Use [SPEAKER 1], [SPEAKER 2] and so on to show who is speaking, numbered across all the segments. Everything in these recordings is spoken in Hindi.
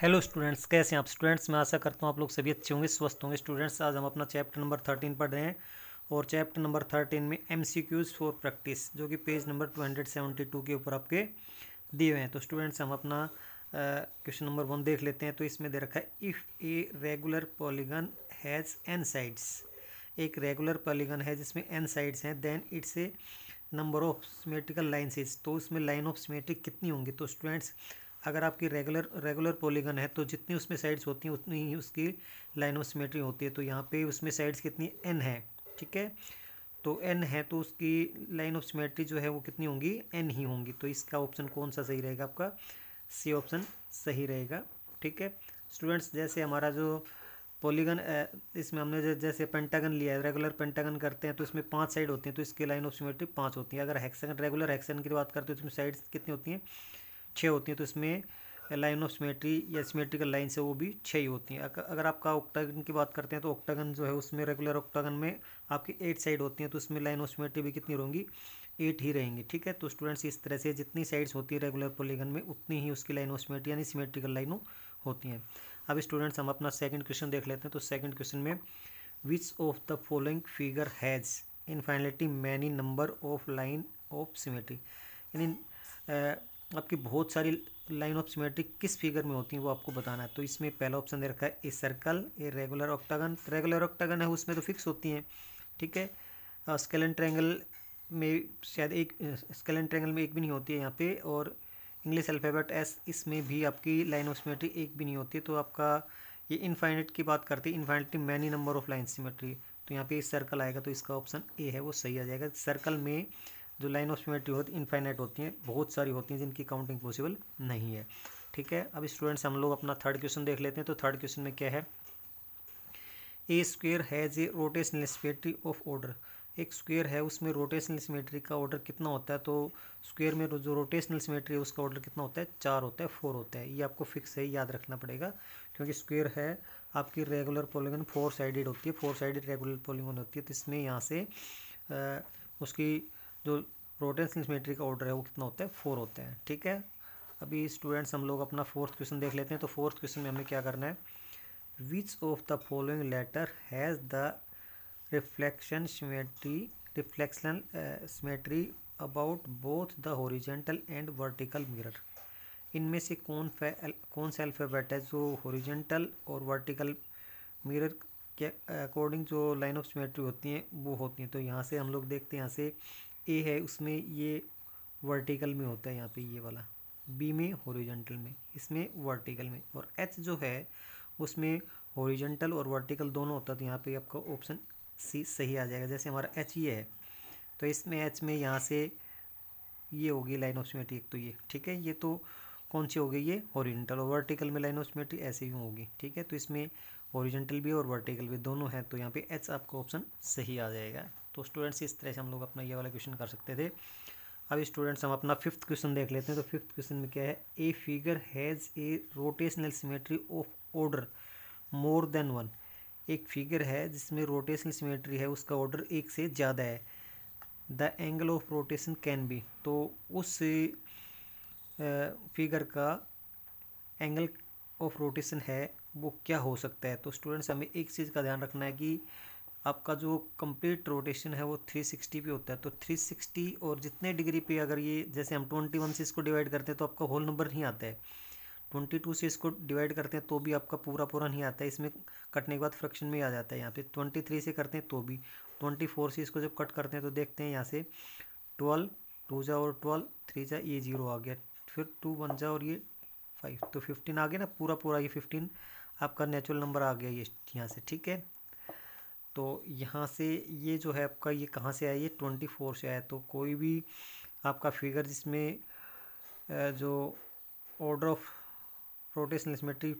[SPEAKER 1] हेलो स्टूडेंट्स कैसे हैं आप स्टूडेंट्स मैं आशा करता हूँ आप लोग सभी अच्छे होंगे स्वस्थ होंगे स्टूडेंट्स आज हम अपना चैप्टर नंबर थर्टीन पढ़ रहे हैं और चैप्टर नंबर थर्टीन में M C Qs for practice जो कि page number two hundred seventy two के ऊपर आपके दिए हुए हैं तो स्टूडेंट्स हम अपना क्वेश्चन नंबर वन देख लेते हैं तो इसमें दे रखा है if a regular polygon has n sides एक रेगुलर पॉलीगन है जिसमें एन साइड्स हैं then it's a number of symmetrical lines तो उसमें लाइन ऑफ सीमेट्रिक कितनी होंगी तो स्टूडेंट्स अगर आपकी रेगुलर रेगुलर पॉलीगन है तो जितनी उसमें साइड्स होती हैं उतनी ही उसकी लाइन ऑफ सिमेट्री होती है तो यहाँ पे उसमें साइड्स कितनी एन है ठीक है तो एन है तो उसकी लाइन ऑफ सिमेट्री जो है वो कितनी होंगी एन ही होंगी तो इसका ऑप्शन कौन सा सही रहेगा आपका सी ऑप्शन सही रहेगा ठीक है स्टूडेंट्स जैसे हमारा जो पॉलीगन इसमें हमने जैसे पेंटागन लिया है रेगुलर पेंटागन करते हैं तो इसमें पांच साइड होती हैं तो इसकी लाइन ऑफ सिमेट्री पाँच होती है अगर हेक्सागन रेगुलर हेक्सागन की बात करते हैं तो इसमें साइड्स कितनी होती हैं छः होती हैं तो इसमें लाइन ऑफ सिमेट्री या सिमेट्रिकल लाइन से वो भी छः ही होती हैं अगर आपका ऑक्टागन की बात करते हैं तो ऑक्टागन जो है उसमें रेगुलर ऑक्टागन में आपकी एट साइड होती हैं तो उसमें लाइन ऑफ सिमेट्री भी कितनी रहेंगी एट ही रहेंगी ठीक है तो स्टूडेंट्स इस तरह से जितनी साइड्स होती है रेगुलर पोलीगन में उतनी ही उसकी लाइन ऑफ सिमेट्री यानी सिमेट्रिकल लाइनों होती हैं अब स्टूडेंट्स हम अपना सेकेंड क्वेश्चन देख लेते हैं तो सेकेंड क्वेश्चन में which of the following figure has फाइनलिटी many number of line of symmetry यानी आपकी बहुत सारी लाइन ऑफ सिमेट्रिक किस फिगर में होती है वो आपको बताना है तो इसमें पहला ऑप्शन दे रखा है a circle a regular octagon regular octagon है उसमें तो फिक्स होती हैं ठीक है स्केलन ट्रैंगल में शायद एक स्केलन ट्रैंगल में एक भी नहीं होती है यहाँ पे और इंग्लिश अल्फ़ाबेट एस इसमें भी आपकी लाइन ऑफ सिमेट्री एक भी नहीं होती तो आपका ये इन्फाइनिट की बात करते है infinitely many number of line symmetry तो यहाँ पे सर्कल आएगा तो इसका ऑप्शन ए है वो सही आ जाएगा सर्कल में जो लाइन ऑफ सिमेट्री होती इनफाइनाइट होती हैं बहुत सारी होती हैं जिनकी काउंटिंग पॉसिबल नहीं है ठीक है अब स्टूडेंट्स हम लोग अपना थर्ड क्वेश्चन देख लेते हैं तो थर्ड क्वेश्चन में क्या है a square has a rotational symmetry of order एक स्क्वेयर है उसमें रोटेशनल सिमेट्री का ऑर्डर कितना होता है तो स्क्वेयर में जो रोटेशनल सिमेट्री है उसका ऑर्डर कितना होता है चार होता है फोर होता है ये आपको फिक्स है याद रखना पड़ेगा क्योंकि स्क्वेयर है आपकी रेगुलर पोलिगन फोर साइडेड होती है फोर साइडेड रेगुलर पोलिगन होती है तो इसमें यहाँ से आ, उसकी जो रोटेशनल सिमेट्री का ऑर्डर है वो कितना होता है फोर होते हैं ठीक है अभी स्टूडेंट्स हम लोग अपना फोर्थ क्वेश्चन देख लेते हैं तो फोर्थ क्वेश्चन में हमें क्या करना है which of the following letter has the reflection symmetry reflection symmetry about both the horizontal and vertical mirror इनमें से कौन कौन सा अल्फाबेट है जो हॉरिजेंटल और वर्टिकल मिरर के अकॉर्डिंग जो लाइन ऑफ सिमेट्री होती हैं वो होती हैं तो यहाँ से हम लोग देखते हैं यहाँ से ए है उसमें ये वर्टिकल में होता है यहाँ पे ये वाला बी में हॉरिजेंटल में इसमें वर्टिकल में और एच जो है उसमें हॉरिजेंटल और वर्टिकल दोनों होता है तो यहाँ पे आपका ऑप्शन सी सही आ जाएगा जैसे हमारा एच ये है तो इसमें एच में यहाँ से ये होगी लाइन ऑफ सिमेट्री एक तो ये ठीक है ये तो कौन सी होगी ये हॉरिजेंटल और वर्टिकल में लाइन ऑफ सिमेट्री ऐसे ही होगी ठीक है तो इसमें ओरिजेंटल भी और वर्टिकल भी दोनों है तो यहाँ पे एच आपका ऑप्शन सही आ जाएगा तो स्टूडेंट्स इस तरह से हम लोग अपना ये वाला क्वेश्चन कर सकते थे अब स्टूडेंट्स हम अपना फिफ्थ क्वेश्चन देख लेते हैं तो फिफ्थ क्वेश्चन में क्या है a figure has a rotational symmetry of order more than one एक फिगर है जिसमें रोटेशनल सिमेट्री है उसका ऑर्डर एक से ज़्यादा है the angle of rotation can be तो उस फिगर का एंगल ऑफ रोटेशन है वो क्या हो सकता है तो स्टूडेंट्स हमें एक चीज़ का ध्यान रखना है कि आपका जो कंप्लीट रोटेशन है वो 360 पे होता है तो 360 और जितने डिग्री पे अगर ये जैसे हम 21 से इसको डिवाइड करते हैं तो आपका होल नंबर नहीं आता है 22 से इसको डिवाइड करते हैं तो भी आपका पूरा पूरा नहीं आता है इसमें कटने के बाद फ्रैक्शन में आ जाता है यहाँ पे 23 से करते हैं तो भी 24 से इसको जब कट करते हैं तो देखते हैं यहाँ से ट्वेल्व टू जा और ट्वेल्व थ्री जा ये जीरो आ गया फिर टू वन जा और ये फाइव तो फिफ्टीन आ गया ना पूरा पूरा ये फिफ्टीन आपका नेचुरल नंबर आ गया ये यहाँ से ठीक है तो यहाँ से ये जो है आपका ये कहाँ से आया ये ट्वेंटी फोर से आया तो कोई भी आपका फिगर जिसमें जो order of rotation symmetry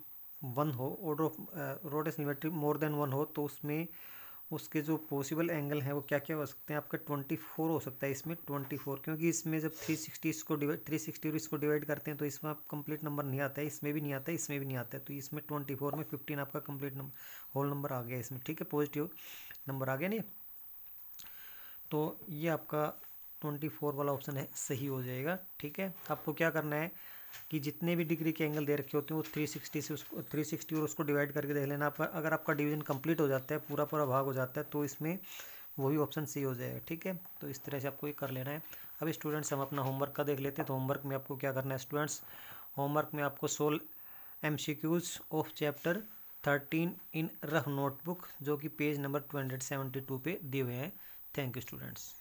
[SPEAKER 1] one हो order of rotation symmetry more than one हो तो उसमें उसके जो पॉसिबल एंगल हैं वो क्या क्या हो सकते हैं आपका ट्वेंटी फोर हो सकता है इसमें ट्वेंटी फोर क्योंकि इसमें जब थ्री सिक्सटी इसको डिवाइड थ्री सिक्सटी इसको डिवाइड करते हैं तो इसमें आप कंप्लीट नंबर नहीं आता है इसमें भी नहीं आता है इसमें भी नहीं आता है तो इसमें ट्वेंटी फोर में फिफ्टीन आपका कंप्लीट नंबर होल नंबर आ गया इसमें ठीक है पॉजिटिव नंबर आ गया नहीं तो ये आपका ट्वेंटी फोर वाला ऑप्शन है सही हो जाएगा ठीक है आपको क्या करना है कि जितने भी डिग्री के एंगल दे रखे होते हैं वो थ्री सिक्सटी से उसको थ्री सिक्सटी और उसको डिवाइड करके देख लेना आपका अगर आपका डिवीजन कंप्लीट हो जाता है पूरा पूरा भाग हो जाता है तो इसमें वही ऑप्शन सी हो जाएगा ठीक है तो इस तरह से आपको ये कर लेना है अब स्टूडेंट्स हम अपना होमवर्क का देख लेते हैं तो होमवर्क में आपको क्या करना है स्टूडेंट्स होमवर्क में आपको solve them of chapter thirteen in rough notebook जो कि page number two hundred seventy two पे दिए हुए हैं थैंक यू स्टूडेंट्स